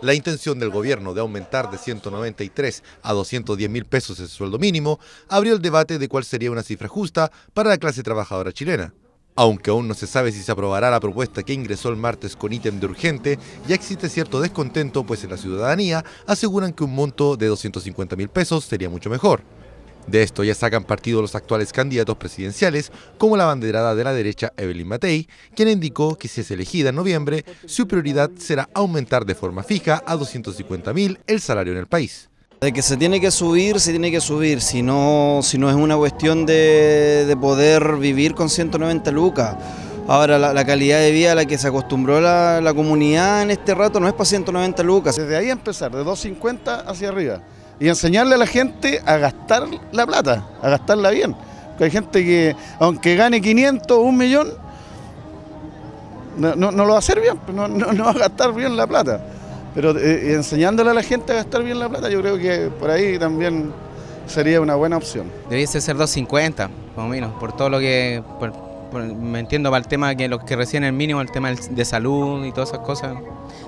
La intención del gobierno de aumentar de 193 a 210 mil pesos el sueldo mínimo abrió el debate de cuál sería una cifra justa para la clase trabajadora chilena. Aunque aún no se sabe si se aprobará la propuesta que ingresó el martes con ítem de urgente, ya existe cierto descontento, pues en la ciudadanía aseguran que un monto de 250 mil pesos sería mucho mejor. De esto ya sacan partido los actuales candidatos presidenciales, como la banderada de la derecha Evelyn Matei, quien indicó que si es elegida en noviembre, su prioridad será aumentar de forma fija a 250.000 el salario en el país. De que se tiene que subir, se tiene que subir, si no, si no es una cuestión de, poder vivir con 190 lucas. Ahora, la, calidad de vida a la que se acostumbró la, la comunidad en este rato no es para 190 lucas. Desde ahí empezar, de 250 hacia arriba y enseñarle a la gente a gastar la plata, a gastarla bien. Porque hay gente que, aunque gane 500 o un millón, no, lo va a hacer bien, pues no, va a gastar bien la plata. Pero eh, enseñándole a la gente a gastar bien la plata, yo creo que por ahí también sería una buena opción. Debiese ser 250, como mínimo, menos, por todo lo que. me entiendo para el tema que los que reciben el mínimo, el tema de salud y todas esas cosas.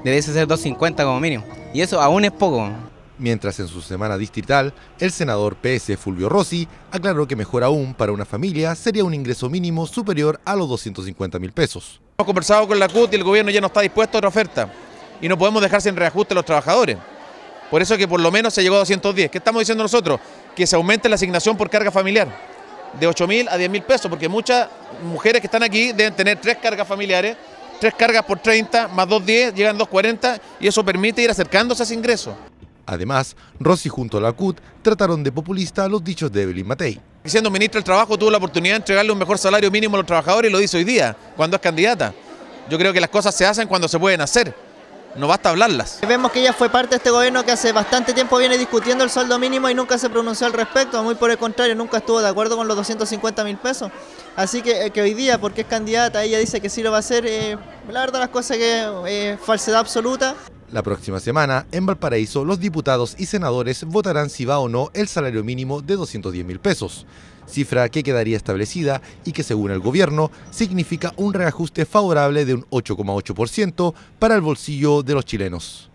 Debiese ser 250 como mínimo. Y eso aún es poco. Mientras en su semana distrital, el senador PS Fulvio Rossi aclaró que mejor aún para una familia sería un ingreso mínimo superior a los 250 mil pesos. Hemos conversado con la CUT y el gobierno ya no está dispuesto a otra oferta y no podemos dejar sin reajuste a los trabajadores. Por eso que por lo menos se llegó a 210. ¿Qué estamos diciendo nosotros? Que se aumente la asignación por carga familiar de 8 mil a 10 mil pesos, porque muchas mujeres que están aquí deben tener tres cargas familiares, tres cargas por 30, más 210, llegan 240 y eso permite ir acercándose a ese ingreso. Además, Rossi junto a la CUT trataron de populista los dichos de Evelyn Matei. Siendo ministro del Trabajo tuvo la oportunidad de entregarle un mejor salario mínimo a los trabajadores y lo dice hoy día, cuando es candidata. Yo creo que las cosas se hacen cuando se pueden hacer, no basta hablarlas. Vemos que ella fue parte de este gobierno que hace bastante tiempo viene discutiendo el saldo mínimo y nunca se pronunció al respecto, muy por el contrario, nunca estuvo de acuerdo con los 250 mil pesos. Así eh, que, hoy día, porque es candidata, ella dice que sí lo va a hacer, hablar eh, la verdad las cosas que es eh, falsedad absoluta. La próxima semana, en Valparaíso, los diputados y senadores votarán si va o no el salario mínimo de 210 mil pesos, cifra que quedaría establecida y que según el gobierno significa un reajuste favorable de un 8,8% para el bolsillo de los chilenos.